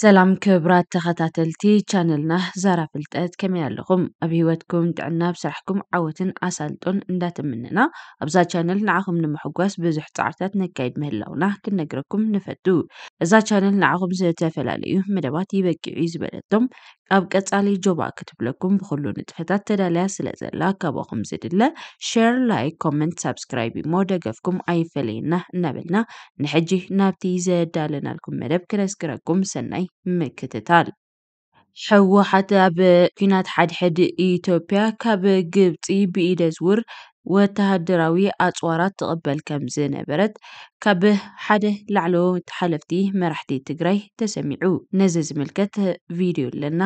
سلام كبرات تخطاتلتي چانلنا زارا فلتات كمي اللغم ابهواتكم دعنا بسرحكم عوتن اسالتون اندات مننا ابزا چانل نعاهم نمحقواس بزح تعرتات نكايد مهلونا كنقركم نفدو ازا چانل نعاهم زيتا فلاليو مدواتي بكي عيز بلدتم ኣብ ቀጻሊ ጆባ ክትብለኩም ብኩሉ ንጥፈታት ተዳለያ ስለ ዘላ ካባኹም ዝድለ ሸር ላይ ኮመንት ሳብስክራይብ እሞ ደገፍኩም ኣይፈለየና እናበልና ንሕጂ ናብቲ ዘዳለናልኩም መደብ ክነስክረኩም ሰናይ ምክትታል ሕወሓት ኣብ ኩናት ሓድሕድ ኢትዮጵያ ካብ ግብፂ ብኢደ ዝውር ወተሃደራዊ ኣፅዋራት ትቕበል ከም ዝነበረት ካብ ሓደ ላዕለዎት ሓለፍቲ መራሕቲ ትግራይ ተሰሚዑ ነዚ ዝምልከት ቪድዮ ኣለና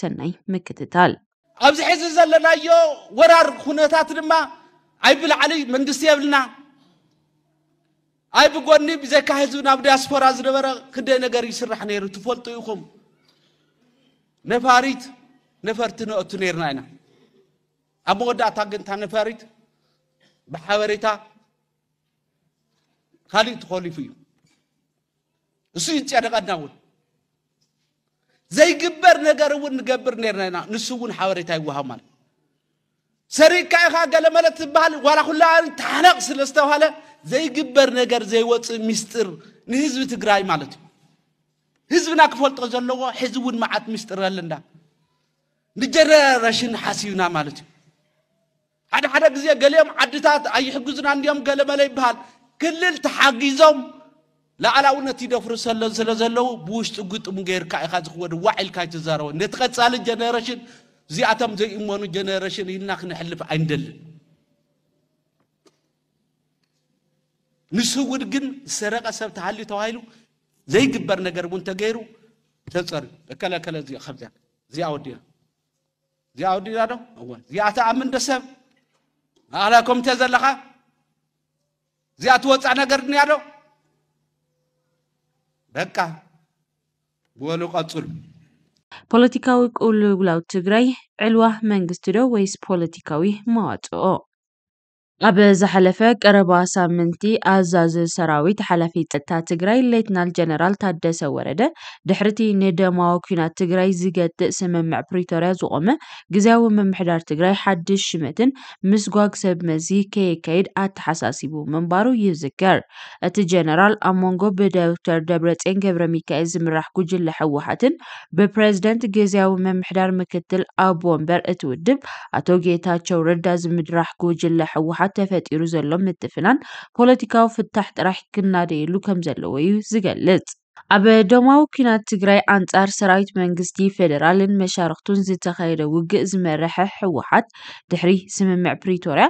ሰናይ ምክትታል ኣብዚ ሕዚ ዘለናዮ ወራር ኩነታት ድማ ኣይ ብላዕሊ መንግስቲ የብልና ኣይ ብጎኒ ብዘካ ህዝቢ ናብ ዲያስፖራ ዝነበረ ክንደይ ነገር ይስራሕ ነይሩ ትፈልጡ ኢኹም ነፋሪት ነፈርቲ ነአቱ ነርና ኢና ኣብ መወዳእታ ግን እታ ነፋሪት ብሓበሬታ ካሊእ ተኸሊፉ እዩ እሱ ይጨነቐና እውን ዘይግበር ነገር እውን ንገብር ነርና ኢና ንሱ እውን ሓበሬታ ይወሃብ ማለት ሰሪቅካ ኢኻ ገለ መለት ትበሃል ዋላ ኩላ ተሓነቕ ስለ ዝተባሃለ ዘይግበር ነገር ዘይወፅእ ምስጢር ንህዝቢ ትግራይ ማለት እዩ ህዝብና ክፈልጦ ዘለዎ ሕዚ እውን መዓት ምስጢር ኣለና ንጀነሬሽን ሓሲብና ማለት እዩ ሓደ ሓደ ግዜ ገሊኦም ዓድታት ኣይሕግዙና እንዲኦም ገለ መለ ይበሃል ክልል ተሓጊዞም ላዕላውነት ይደፍሩ ስለ ዘለዉ ብውሽጢ ግጥም ጌርካ ኢኻ ዝክወድ ዋዒልካ ይትዛረበ ነቲ ቀፃሊ ጀነሬሽን እዚኣቶም ዘይእመኑ ጀነሬሽን ኢልና ክንሕልፍ ኣይንደልን ንስውድ ግን ዝሰረቀ ሰብ ተሃልዩ ተባሂሉ ዘይግበር ነገር እውን ተገይሩ ተፀር እከለከለ እዚ ከምዚ እዚኣ ወዲና እዚኣ ወዲና ዶ እወ እዚኣታ ኣብ ምንደ ሰብ ኣዕላኮምእንተ ዘለካ እዚኣት ወፃእ ነገር ድኒአዶ ደቃ ብበሉ ቀፁል ፖለቲካዊ ቁልውላዊ ትግራይ ዕልዋ መንግስት ዶ ወይስ ፖለቲካዊ መዋፅኦ ኣብ ዝሓለፈ ቀረባ ሳምንቲ ኣዛዝ ሰራዊት ሓላፊ ፀጥታ ትግራይ ሌትናል ጀነራል ታደሰ ወረደ ድሕርቲ ንደማዊ ኩናት ትግራይ ዝገጥእ ስምምዕ ፕሪቶርያ ዝቆመ ግዜያዊ ምምሕዳር ትግራይ ሓድሽ ሽመትን ምስ ጓግ ሰብ መዚ ከየካይድ ኣተሓሳሲቡ ምንባሩ ይዝከር። እቲ ጀነራል ኣብ መንጎ ብዶክተር ደብረፅዮን ገብረ ሚካኤል ዝምራሕ ጉጅለ ሕወሓትን ብፕረዚደንት ግዜያዊ ምምሕዳር ምክትል ኣቦ ወንበር እቲ ውድብ ኣቶ ጌታቸው ረዳ ዝምድራሕ ጉጅለ ሕወሓት ተፈጢሩ ዘሎ ምጥፍናን ፖለቲካዊ ፍታሕ ጥራሕ ክናደየሉ ከም ዘለዎ እዩ ዝገልጽ። ኣብ ደማዊ ኩናት ትግራይ ኣንጻር ሰራዊት መንግስቲ ፌደራልን መሻርክቱን ዝተኸየደ ውግእ ዝመርሐ ሕወሓት ድሕሪ ስምምዕ ፕሪቶርያ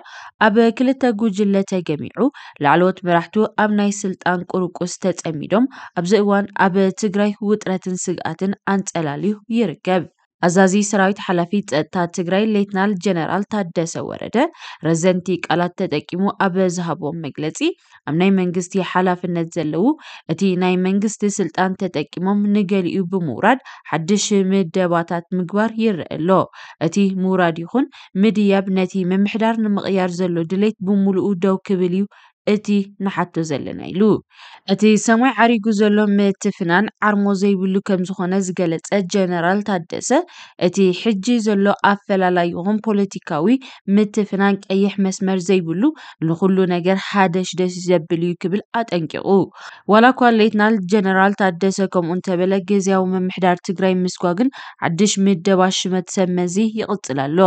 ኣብ ክልተ ጉጅለ ተገሚዑ ላዕለዎት መራሕቱ ኣብ ናይ ስልጣን ቁርቁስ ተጸሚዶም ኣብዚ እዋን ኣብ ትግራይ ውጥረትን ስግኣትን ኣንጸላልዩ ይርከብ። አዛዚ ሰራዊት ኃላፊ ፀጥታ ትግራይ ሌትናል ጀነራል ታደሰ ወረደ ረዘንቲ ቃላት ተጠቂሙ ኣብ ዝሃቦም መግለፂ ኣብ ናይ መንግስቲ ሓላፍነት ዘለው እቲ ናይ መንግስቲ ስልጣን ተጠቂሞም ንገሊኡ ብምውራድ ሓድሽ ምደባታት ምግባር ይርአ ኣሎ። እቲ ምውራድ ይኹን ምድያብ ነቲ ምምሕዳር ንምቕያር ዘሎ ድሌት ብምሉኡ ደው ክብል እዩ እቲ ንሓቶ ዘለና ኢሉ እቲ ሰማይ ዓሪጉ ዘሎ ምትፍናን ዓርሞ ዘይብሉ ከም ዝኾነ ዝገለጸ ጀነራል ታደሰ እቲ ሕጂ ዘሎ ኣፈላላይ ፖለቲካዊ ምትፍናን ቀይሕ መስመር ዘይብሉ ንኩሉ ነገር ሓደሽ ደስ ዘብል እዩ ክብል ኣጠንቂቑ ዋላ እኳ ሌትናል ጀነራል ታደሰ ከምኡ እንተበለ ግዜያዊ ምምሕዳር ትግራይ ምስጓ ግን ዓድሽ ምደባ ሽመት ሰብ መዚ ይቕፅል ኣሎ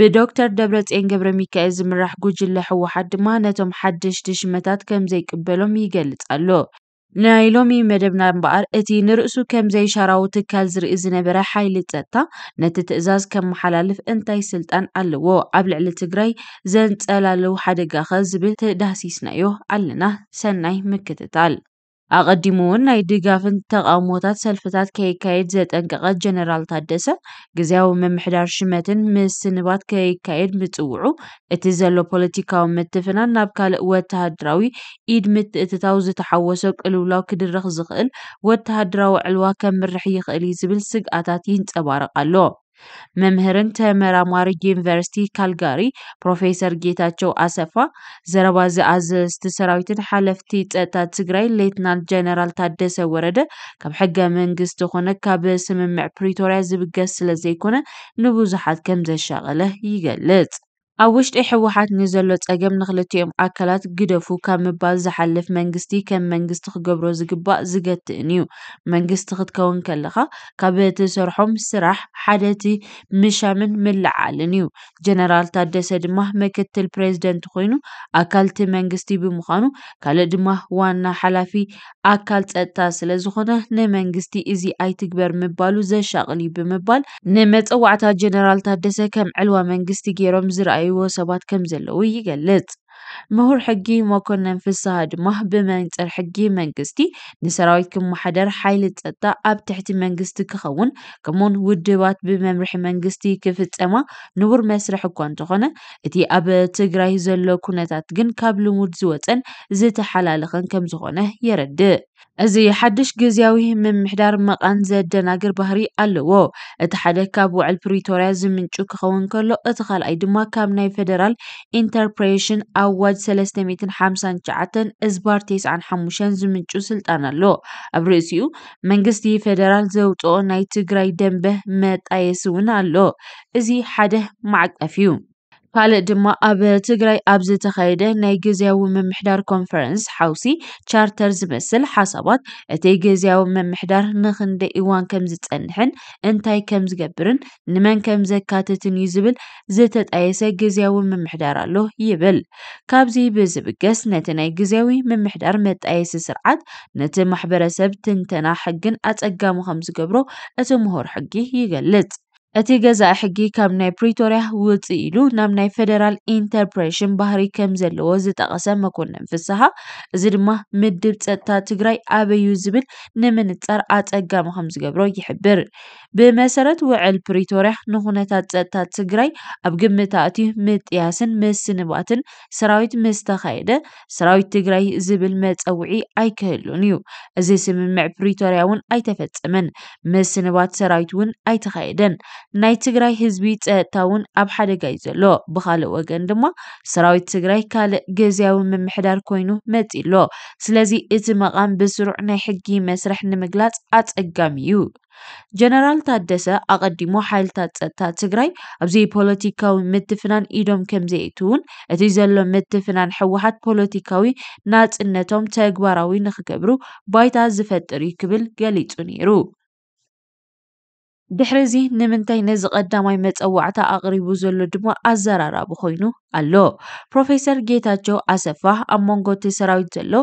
ብዶክተር ደብረጽዮን ገብረ ሚካኤል ዝምራሕ ጉጅለ ሕወሓት ድማ ነቶም ሓደሽቲ ሽመታት ከም ዘይቅበሎም ይገልጽ ኣሎ። ናይ ሎሚ መደብና እምበኣር እቲ ንርእሱ ከም ዘይሻራዊ ትካል ዝርኢ ዝነበረ ሓይሊ ፀጥታ ነቲ ትእዛዝ ከመሓላልፍ እንታይ ስልጣን ኣለዎ? ኣብ ልዕሊ ትግራይ ዘንፀላልው ሓደጋ ኸ ዝብል ተዳሲስናዮ ኣለና። ሰናይ ምክትታል ኣቐዲሙ እውን ናይ ድጋፍን ተቓውሞታት ሰልፍታት ከይካየድ ዘጠንቀቐ ጀነራል ታደሰ ግዜያዊ ምምሕዳር ሽመትን ምስንባት ከይካየድ ምጽውዑ እቲ ዘሎ ፖለቲካዊ ምትፍናን ናብ ካልእ ወተሃድራዊ ኢድ ምትእትታው ዝተሓወሶ ቅልውላው ክድረኽ ዝኽእል ወተሃድራዊ ዕልዋ ከምርሕ ይኽእል እዩ ዝብል ስግኣታት ይንጸባረቕ ኣሎ መምህርን ተመራማሪ ዩኒቨርሲቲ ካልጋሪ ፕሮፌሰር ጌታቸው አሰፋ ዘረባ ዝኣዘዝቲ ሰራዊትን ሓለፍቲ ፀጥታ ትግራይ ሌትናንት ጀነራል ታደሰ ወረደ ካብ ሕገ መንግስቲ ኮነ ካብ ስምምዕ ፕሪቶርያ ዝብገስ ስለ ዘይኮነ ንብዙሓት ከም ዘሻቀለ ይገልጽ። ኣብ ውሽጢ ሕወሓት ንዘሎ ፀገም ንክልቲኦም ኣካላት ግደፉ ካብ ምባል ዝሓልፍ መንግስቲ ከም መንግስቲ ክገብሮ ዝግባእ ዝገትእን እዩ። መንግስቲ ክትከውን ከለካ ካብ እትሰርሖም ስራሕ ሓደ እቲ ምሻምን ምልዓልን እዩ። ጀነራል ታደሰ ድማ ምክትል ፕሬዚደንት ኮይኑ ኣካል እቲ መንግስቲ ብምኳኑ ካልእ ድማ ዋና ሓላፊ ኣካል ፀጥታ ስለዝኮነ ንመንግስቲ እዚ ኣይትግበር ምባሉ ዘሻቅል እዩ ብምባል ንመፀዋዕታ ጀነራል ታደሰ ከም ዕልዋ መንግስቲ ገይሮም ዝረኣዩ ሰባት ከም ዘለዉ ይገልጽ። ምሁር ሕጊ መኮነን ፍስሃ ድማ ብመንፅር ሕጊ መንግስቲ ንሰራዊት ክመሓደር ሓይሊ ፀጥታ ኣብ ትሕቲ መንግስቲ ክኸውን ከምኡውን ውድባት ብመምርሒ መንግስቲ ክፍፀማ ንቡር መስርሕ እኳ እንተኾነ እቲ ኣብ ትግራይ ዘሎ ኩነታት ግን ካብ ልሙድ ዝወፀን ዝተሓላለኸን ከም ዝኾነ የረድእ። እዚ ሓድሽ ግዝያዊ ምምሕዳር መቓን ዘደናግር ባህሪ ኣለዎ። እቲ ሓደ ካብ ውዕል ፕሪቶርያ ዝምንጩ ክኸውን ከሎ እቲ ካልኣይ ድማ ካብ ናይ ፌደራል ኢንተርፕሬሽን ኣዋጅ 359 እዝባር 95 ዝምንጩ ስልጣን ኣሎ። ኣብ ርእሲኡ መንግስቲ ፌደራል ዘውፅኦ ናይ ትግራይ ደንበ መጣየሲ እውን ኣሎ። እዚ ሓደ ማዕቀፍ እዩ። ካልእ ድማ ኣብ ትግራይ ኣብ ዝተኻየደ ናይ ግዜያዊ ምምሕዳር ኮንፈረንስ ሓውሲ ቻርተር ዝመስል ሓሳባት እቲ ግዜያዊ ምምሕዳር ንኽንደይ እዋን ከም ዝፀንሕን እንታይ ከም ዝገብርን ንመን ከም ዘካትትን እዩ ዝብል ዝተጣየሰ ግዜያዊ ምምሕዳር ኣሎ ይብል ካብዚ ብዝብገስ ነቲ ናይ ግዜያዊ ምምሕዳር መጣየሲ ስርዓት ነቲ ማሕበረሰብ ትንተና ሕግን ኣፀጋሚ ከም ዝገብሮ እቲ ምሁር ሕጊ ይገልፅ። እቲ ገዛኢ ሕጊ ካብ ናይ ፕሪቶርያ ውፅእ ኢሉ ናብ ናይ ፌደራል ኢንተርፕሬሽን ባህሪ ከም ዘለዎ ዝጠቐሰ መኮነን ፍስሓ እዚ ድማ ምድብ ፀጥታ ትግራይ ኣበይ እዩ ዝብል ንምንፃር ኣፀጋሚ ከምዝገብሮ ይሕብር፡፡ ብመሰረት ውዕል ፕሪቶርያ ንኹነታት ፀጥታት ትግራይ ኣብ ግምት ኣእትዩ ምጥያስን ምስንባትን ሰራዊት ምስ ተኻየደ ሰራዊት ትግራይ ዝብል መፀውዒ ኣይክህሉን እዩ። እዚ ስምምዕ ፕሪቶርያ እውን ኣይተፈፀመን፣ ምስንባት ሰራዊት እውን ኣይተኻየደን። ናይ ትግራይ ህዝቢ ፀጥታ እውን ኣብ ሓደጋ እዩ ዘሎ። ብካልእ ወገን ድማ ሰራዊት ትግራይ ካልእ ግዜያዊ ምምሕዳር ኮይኑ መፂኡ ኣሎ። ስለዚ እቲ መቓም ብስሩዕ ናይ ሕጊ መስርሕ ንምግላፅ ኣፀጋሚ እዩ። ጀነራል ታደሰ ኣቐዲሞ ሓይልታት ፀጥታ ትግራይ ኣብዘይ ፖለቲካዊ ምትፍናን ኢዶም ከምዘየእቱ እውን እቲ ዘሎ ምትፍናን ሕወሓት ፖለቲካዊ ናፅነቶም ተግባራዊ ንክገብሩ ባይታ ዝፈጥር እዩ ክብል ገሊፁ ነይሩ። እዚ ንምንታይ ነዚ ቀዳማይ መፀዋዕታ ኣቕሪቡ ዘሎ ድማ ኣዘራራቢ ኮይኑ ኣሎ ፕሮፌሰር ጌታቸው ኣሰፋ ኣብ መንጎ እቲ ሰራዊት ዘሎ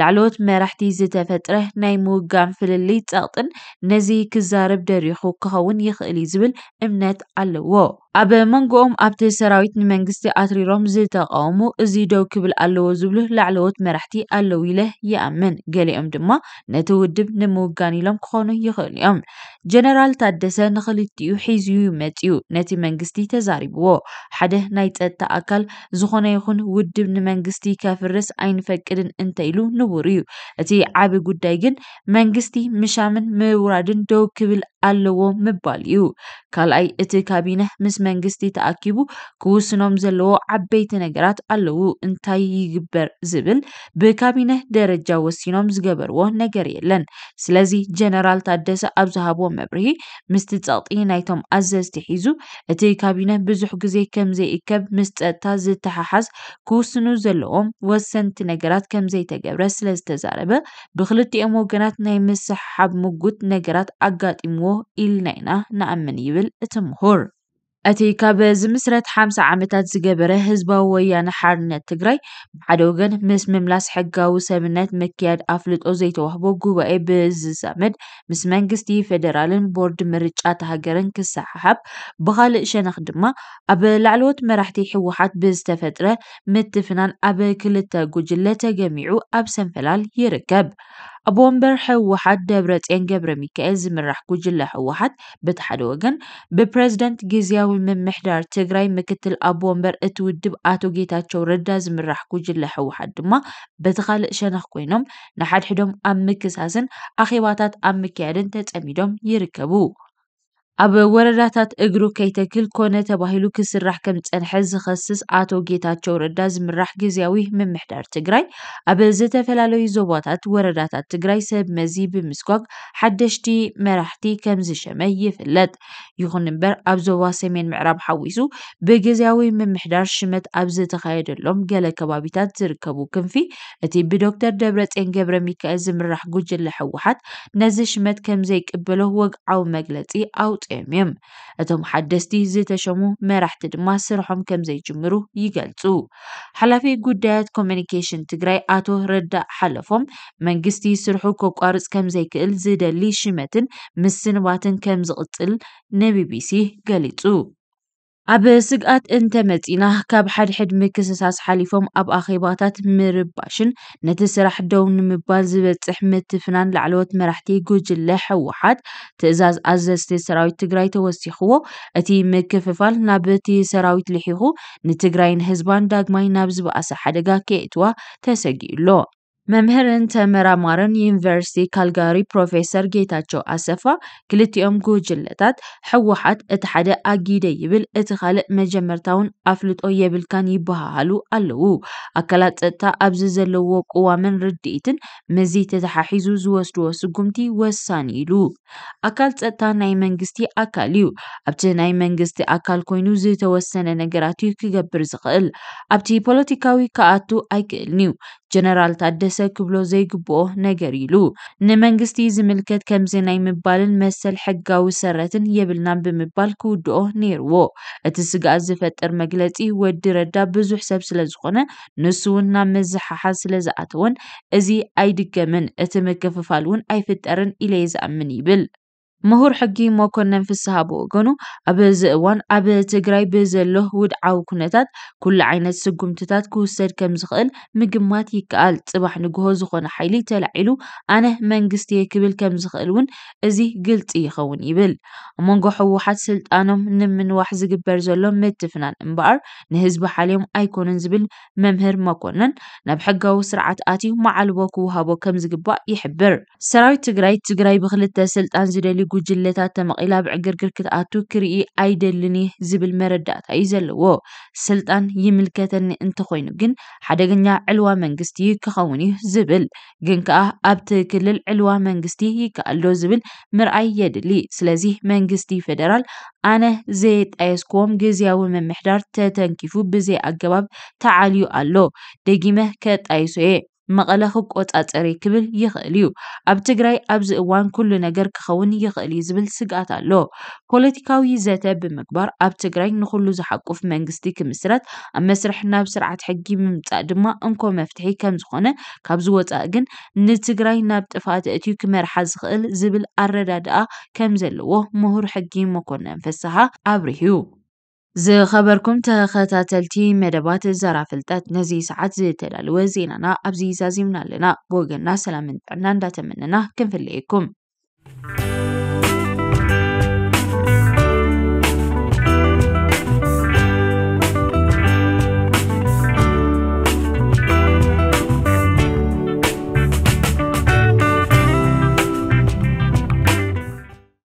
ላዕለዎት መራሕቲ ዝተፈጥረ ናይ ምውጋን ፍልልይ ፀቕጥን ነዚ ክዛረብ ደሪኹ ክኸውን ይኽእል እዩ ዝብል እምነት ኣለዎ ኣብ መንጎኦም ኣብቲ ሰራዊት ንመንግስቲ ኣትሪሮም ዝተቃወሙ እዚ ደው ክብል ኣለዎ ዝብሉ ላዕለዎት መራሕቲ ኣለው ኢለ ይኣምን ገሊኦም ድማ ነቲ ውድብ ንምውጋን ኢሎም ክኾኑ ይኽእሉ እዮም ጀነራል ታደሰ ንክልቲኡ ሒዝዩ መፂኡ ነቲ መንግስቲ ተዛሪብዎ ሓደ ናይ ፀጥታ ኣካል ዝኾነ ይኹን ውድብ ንመንግስቲ ከፍርስ ኣይንፈቅድን እንተኢሉ ንቡር እዩ እቲ ዓብ ጉዳይ ግን መንግስቲ ምሻምን ምውራድን ደው ክብል ኣለዎ ምባል እዩ ካልኣይ እቲ ካቢነ ምስ መንግስቲ ተኣኪቡ ክውስኖም ዘለዎ ዓበይቲ ነገራት ኣለው እንታይ ይግበር ዝብል ብካቢነ ደረጃ ወሲኖም ዝገበርዎ ነገር የለን ስለዚ ጀነራል ታደሰ ኣብ ዝሃቦ መብርሂ ምስቲ ፀቕጢ ናይቶም ኣዘዝቲ ሒዙ እቲ ካቢነ ብዙሕ ግዜ ከም ዘይእከብ ምስ ፀጥታ ዝተሓሓዝ ክውስኑ ዘለዎም ወሰንቲ ነገራት ከም ዘይተገብረ ስለ ዝተዛረበ ብክልቲኦም ወገናት ናይ ምስሓብ ምጉት ነገራት ኣጋጢምዎ إلنا نأمني نعم بالتمهور أتي كابز مسرت حمس عامتات زقابرة هزبا ويان حارنة تقري بعدوغن مس مملاس حقا وسمنات مكياد أفلت أوزي توهبو قوبا سامد مس منقستي فدرالن بورد مريج أتهاجرن كساحب بغال إشان أخدما أبل العلوت مرحتي حوحات بز تفترة متفنان أبل كلتا قجلتا جميعو أبسن فلال يركب ኣብ ወንበር ሕወሓት ደብረፅዮን ገብረ ሚካኤል ዝምራሕ ጉጅለ ሕወሓት በቲ ሓደ ወገን ብፕረዚደንት ግዜያዊ ምምሕዳር ትግራይ ምክትል ኣብ ወንበር እቲ ውድብ ኣቶ ጌታቸው ረዳ ዝምራሕ ጉጅለ ሕወሓት ድማ በቲ ካልእ ሸነኽ ኮይኖም ንሓድሕዶም ኣብ ምክሳስን ኣኼባታት ኣብ ምክያድን ተፀሚዶም ይርከቡ። ኣብ ወረዳታት እግሩ ከይተክል ኮነ ተባሂሉ ክስራሕ ከም ዝፀንሐ ዝኸስስ ኣቶ ጌታቸው ረዳ ዝምራሕ ግዜያዊ ምምሕዳር ትግራይ ኣብ ዝተፈላለዩ ዞባታት ወረዳታት ትግራይ ሰብ መዚ ብምስጓግ ሓደሽቲ መራሕቲ ከም ዝሸመ ይፍለጥ። ይኹን እምበር ኣብ ዞባ ሰሜን ምዕራብ ሓዊሱ ብግዜያዊ ምምሕዳር ሽመት ኣብ ዝተካየደሎም ገለ ከባቢታት ዝርከቡ ክንፊ እቲ ብዶክተር ደብረፅን ገብረ ሚካኤል ዝምራሕ ጉጅለ ሕወሓት ነዚ ሽመት ከም ዘይቅበሎ ወግዓዊ መግለፂ ኣውፅ ለውጢ እዮም እቶም ሓደስቲ ዝተሸሙ መራሕቲ ድማ ስርሖም ከም ዘይጅምሩ ይገልፁ ሓላፊ ጉዳያት ኮሚኒኬሽን ትግራይ ኣቶ ረዳእ ሓለፎም መንግስቲ ስርሑ ከቋርፅ ከም ዘይክእል ዝደሊ ሽመትን ምስንባትን ከም ዝቕፅል ንቢቢሲ ገሊፁ ኣብ ስግኣት እንተመፂና ካብ ሓድሕድ ምክስሳስ ሓሊፎም ኣብ ኣኼባታት ምርባሽን ነቲ ስራሕ ዶው ንምባል ዝበፅሕ ምትፍናን ላዕለት መራሕቲ ጉጅለ ሕወሓት ትእዛዝ ኣዘስቲ ሰራዊት ትግራይ ተወሲኽዎ እቲ ምክፍፋል ናብቲ ሰራዊት ልሒኹ ንትግራይን ህዝባን ዳግማይ ናብ ዝበኣሰ ሓደጋ ከእትዋ ተሰጊእሎ መምህርን ተመራማርን ዩኒቨርሲቲ ካልጋሪ ፕሮፌሰር ጌታቸው ኣሰፋ ክልቲኦም ጉጅለታት ሕወሓት እቲ ሓደ ኣጊደ ይብል እቲ ካልእ መጀመርታውን ኣፍልጦ የብልካን ይበሃሃሉ ኣለዉ ኣካላት ፀጥታ ኣብዚ ዘለዎ ቅዋምን ርድኢትን ምዚ ተተሓሒዙ ዝወስድዎ ስጉምቲ ወሳኒ ኢሉ ኣካል ፀጥታ ናይ መንግስቲ ኣካል እዩ ኣብቲ ናይ መንግስቲ ኣካል ኮይኑ ዝተወሰነ ነገራት እዩ ክገብር ዝኽእል ኣብቲ ፖለቲካዊ ከኣቱ ኣይክእልን እዩ ጀነራል ታደ ክለሰ ክብሎ ዘይግብኦ ነገር ኢሉ ንመንግስቲ ዝምልከት ከምዚ ናይ ምባልን መሰል ሕጋዊ ሰረትን የብልናን ብምባል ክውድኦ ነይርዎ እቲ ስጋኣት ዝፈጥር መግለፂ ወዲ ረዳ ብዙሕ ሰብ ስለ ዝኾነ ንሱ እውን ናብ መዘሓሓዝ ዝኣተወን እዚ ኣይድገምን እቲ ምክፍፋል እውን ኣይፍጠርን ኢለ ይዝኣምን ይብል مهور حقي مو كنا نفسها بوغنو أبز وان أبز تقراي بز له ود عاو كنتات كل عينة سقوم تتات كو سر كم زغل مقمات يكال تباح نقوه زخون حيلي تلعيلو أنا من قستي كبل كم زغلون أزي قلت إيخون يبل مونغو حوحات سلت آنم نمن واحزق برزولو متفنان انبار نهز بحاليم أي كونن زبل ممهر ما كونن نبحقا وسرعة آتي مع الوكو هابو كم زقبا يحبر سراوي تقراي تقراي بخلت سلت آن زدالي ጉጅለታት ተመቒላ ብዕግርግር ክትኣቱ ክርኢ ኣይደልን ዝብል መረዳእታ እዩ ዘለዎ ስልጣን ይምልከተኒ እንተኾይኑ ግን ሓደገኛ ዕልዋ መንግስቲ ክኸውን እዩ ዝብል ግን ከዓ ኣብቲ ክልል ዕልዋ መንግስቲ ይከኣልዶ ዝብል ምርኣይ የድሊ ስለዚ መንግስቲ ፌደራል ኣነ ዘየጣየስክዎም ግዜያዊ ምምሕዳር ተተንኪፉ ብዘይ ኣገባብ ተዓልዩ ኣሎ ደጊመ ከጣይሶ እየ መቐለ ክቆፃፀሪ ክብል ይኽእል እዩ ኣብ ትግራይ ኣብዚ እዋን ኩሉ ነገር ክኸውን ይኽእል እዩ ዝብል ስጋኣት ኣሎ ፖለቲካዊ ዘተ ብምግባር ኣብ ትግራይ ንኹሉ ዝሓቁፍ መንግስቲ ክምስረት ኣብ መስርሕ ናብ ስርዓት ሕጊ ምምፃእ ድማ እንኮ መፍትሒ ከም ዝኾነ ካብዚ ወፃኢ ግን ንትግራይ ናብ ጥፋእቲ እትዩ ክመርሓ ዝኽእል ዝብል ኣረዳድኣ ከም ዘለዎ ምሁር ሕጊ መኮነን ፍስሓ ኣብርሂቡ ز خبركم تا خطا تلتي مدبات الزرا فلتات نزي سعات زي تلال وزيننا ابزي زازي منالنا بوغننا سلام من تعنان داتا مننا كنفليكم Thank you.